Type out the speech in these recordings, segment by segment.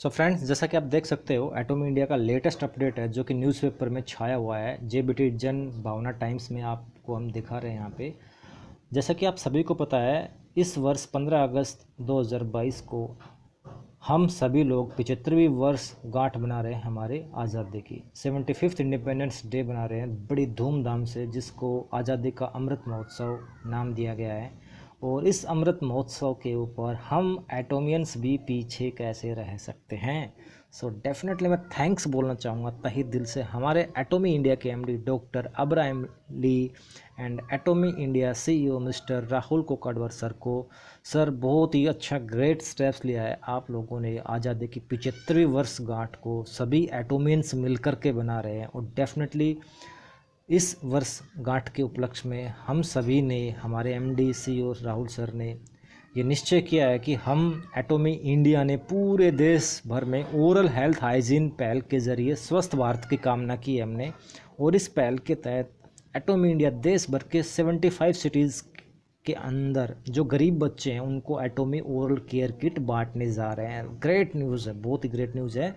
सो so friends जैसा कि आप देख सकते हो एटोमी इंडिया का लेटेस्ट अपडेट है जो कि न्यूज़पेपर में छाया हुआ है जे बी टी जन भावना टाइम्स में आपको हम दिखा रहे हैं यहाँ पे जैसा कि आप सभी को पता है इस वर्ष 15 अगस्त 2022 को हम सभी लोग पिचहत्तरवीं वर्ष गांठ बना रहे हैं हमारे आज़ादी की सेवेंटी फिफ्थ इंडिपेंडेंस डे बना रहे हैं बड़ी धूमधाम से जिसको आज़ादी का अमृत महोत्सव नाम दिया गया है और इस अमृत महोत्सव के ऊपर हम एटोमियंस भी पीछे कैसे रह सकते हैं सो so डेफिनेटली मैं थैंक्स बोलना चाहूँगा तही दिल से हमारे एटोमी इंडिया के MD doctor Abraham Lee and Atomy India CEO mister Rahul Kokadwar sir को सर बहुत ही अच्छा ग्रेट स्टेप्स लिया है आप लोगों ने आज़ादी की पिचहत्तरवीं वर्षगांठ को सभी एटोमियंस मिलकर के बना रहे हैं और डेफिनेटली इस वर्ष गांठ के उपलक्ष्य में हम सभी ने हमारे M D C Rahul sir ने ये निश्चय किया है कि हम एटोमी इंडिया ने पूरे देश भर में ओरल हेल्थ हाइजीन पहल के जरिए स्वस्थ भारत की कामना की है हमने और इस पहल के तहत एटोमी इंडिया देश भर के 75 सिटीज़ के अंदर जो गरीब बच्चे हैं उनको एटोमी ओरल केयर किट बांटने जा रहे हैं ग्रेट न्यूज़ है बहुत ही ग्रेट न्यूज़ है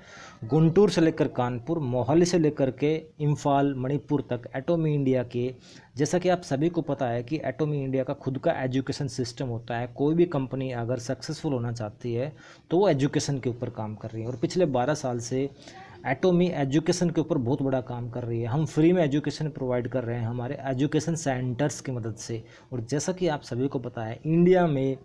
गुंटूर से लेकर कानपुर मोहाली से लेकर के इम्फाल मणिपुर तक एटोमी इंडिया के जैसा कि आप सभी को पता है कि एटोमी इंडिया का खुद का एजुकेशन सिस्टम होता है कोई भी कंपनी अगर सक्सेसफुल होना चाहती है तो वो एजुकेशन के ऊपर काम कर रही है और पिछले बारह साल से एटोमी एजुकेशन के ऊपर बहुत बड़ा काम कर रही है हम फ्री में एजुकेशन प्रोवाइड कर रहे हैं हमारे एजुकेशन सेंटर्स की मदद से और जैसा कि आप सभी को पता है इंडिया में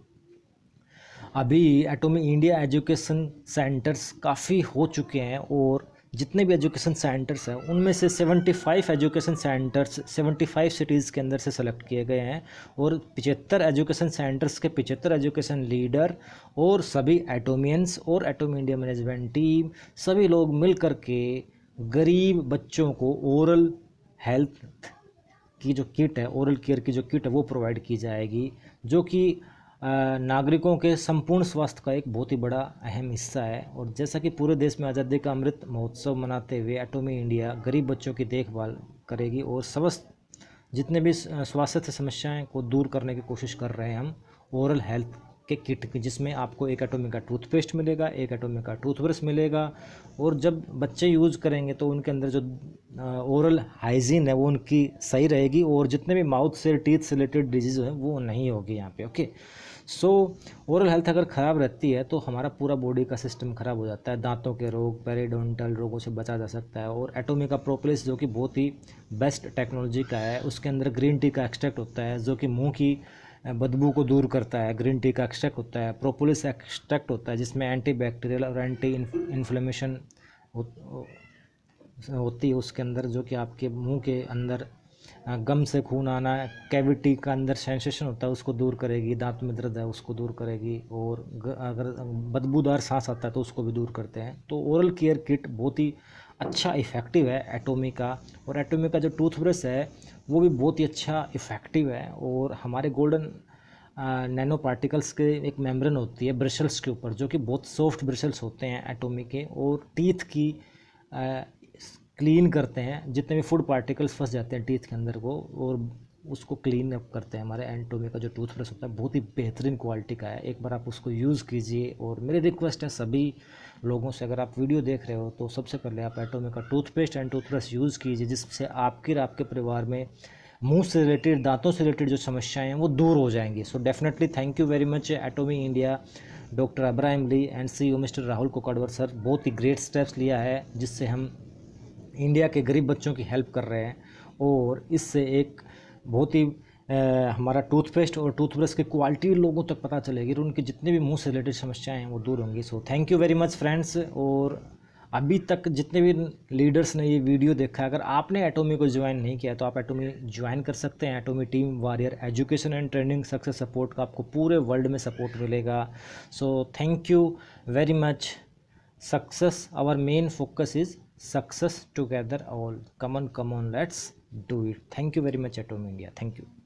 अभी एटोमी इंडिया एजुकेशन सेंटर्स काफ़ी हो चुके हैं और जितने भी एजुकेशन सेंटर्स हैं उनमें से 75 एजुकेशन सेंटर्स 75 सिटीज़ के अंदर से सेलेक्ट किए गए हैं और पिचहत्तर एजुकेशन सेंटर्स के 75 एजुकेशन लीडर और सभी एटोमियंस और एटोम इंडिया मैनेजमेंट टीम सभी लोग मिल कर के गरीब बच्चों को ओरल हेल्थ की जो किट है ओरल केयर की जो किट है वो प्रोवाइड की जाएगी जो कि नागरिकों के संपूर्ण स्वास्थ्य का एक बहुत ही बड़ा अहम हिस्सा है और जैसा कि पूरे देश में आज़ादी का अमृत महोत्सव मनाते हुए एटोमी इंडिया गरीब बच्चों की देखभाल करेगी और समस्त जितने भी स्वास्थ्य समस्याएं को दूर करने की कोशिश कर रहे हैं हम ओरल हेल्थ के किट जिसमें आपको एक एटोमी का टूथपेस्ट मिलेगा एक एटोमी का टूथब्रश मिलेगा और जब बच्चे यूज़ करेंगे तो उनके अंदर जो ओरल हाइजीन है वो उनकी सही रहेगी और जितने भी माउथ से टीथ से रिलेटेड डिजीज़ है वो नहीं होगी यहाँ पे ओके सो ओरल हेल्थ अगर ख़राब रहती है तो हमारा पूरा बॉडी का सिस्टम ख़राब हो जाता है दांतों के रोग पेरेडोंटल रोगों से बचा जा सकता है और एटोमिका प्रोपलिस जो कि बहुत ही बेस्ट टेक्नोलॉजी का है उसके अंदर ग्रीन टी का एक्सट्रैक्ट होता है जो कि मुँह की बदबू को दूर करता है ग्रीन टी का एक्सट्रैक्ट होता है प्रोपोलिस एक्सट्रैक्ट होता है जिसमें एंटी बैक्टीरियल और एंटी इन्फ्लेमेशन होती है उसके अंदर जो कि आपके मुंह के अंदर गम से खून आना कैविटी का अंदर सेंसेशन होता है उसको दूर करेगी दांत में दर्द है उसको दूर करेगी और अगर बदबूदार सांस आता है तो उसको भी दूर करते हैं तो ओरल केयर किट बहुत ही अच्छा इफ़ेक्टिव है एटोमी का और एटोमी का जो टूथब्रश है वो भी बहुत ही अच्छा इफ़ेक्टिव है और हमारे गोल्डन नैनो पार्टिकल्स के एक मेम्ब्रेन होती है ब्रशल्स के ऊपर जो कि बहुत सॉफ्ट ब्रशल्स होते हैं एटोमी के और टीथ की आ, क्लीन करते हैं जितने भी फूड पार्टिकल्स फंस जाते हैं टीथ के अंदर को और उसको क्लीन अप करते हैं हमारे एंटोमे का जो टूथब्रश होता है बहुत ही बेहतरीन क्वालिटी का है एक बार आप उसको यूज़ कीजिए और मेरी रिक्वेस्ट है सभी लोगों से अगर आप वीडियो देख रहे हो तो सबसे पहले आप एंटोमे का टूथपेस्ट एंड टूथब्रश यूज़ कीजिए जिससे आपके और आपके परिवार में मुंह से रिलेटेड दांतों से रिलेटेड जो समस्याएं हैं वो दूर हो जाएंगी so definitely thank you very much Atomy India doctor Abraham Lee and C mister Rahul Kokadwar sir बहुत ही ग्रेट स्टेप्स लिया है जिससे हम इंडिया के गरीब बच्चों की हेल्प कर रहे हैं और इससे एक बहुत ही हमारा टूथपेस्ट और टूथब्रश की क्वालिटी लोगों तक पता चलेगी और उनके जितने भी मुंह से रिलेटेड समस्याएं हैं वो दूर होंगी so thank you very much friends और अभी तक जितने भी लीडर्स ने ये वीडियो देखा है अगर आपने एटोमी को ज्वाइन नहीं किया तो आप एटोमी ज्वाइन कर सकते हैं Atomy team warrior education and training success support का आपको पूरे वर्ल्ड में सपोर्ट मिलेगा so thank you very much success our main focus is success together all come on come on let's do it thank you very much atom india thank you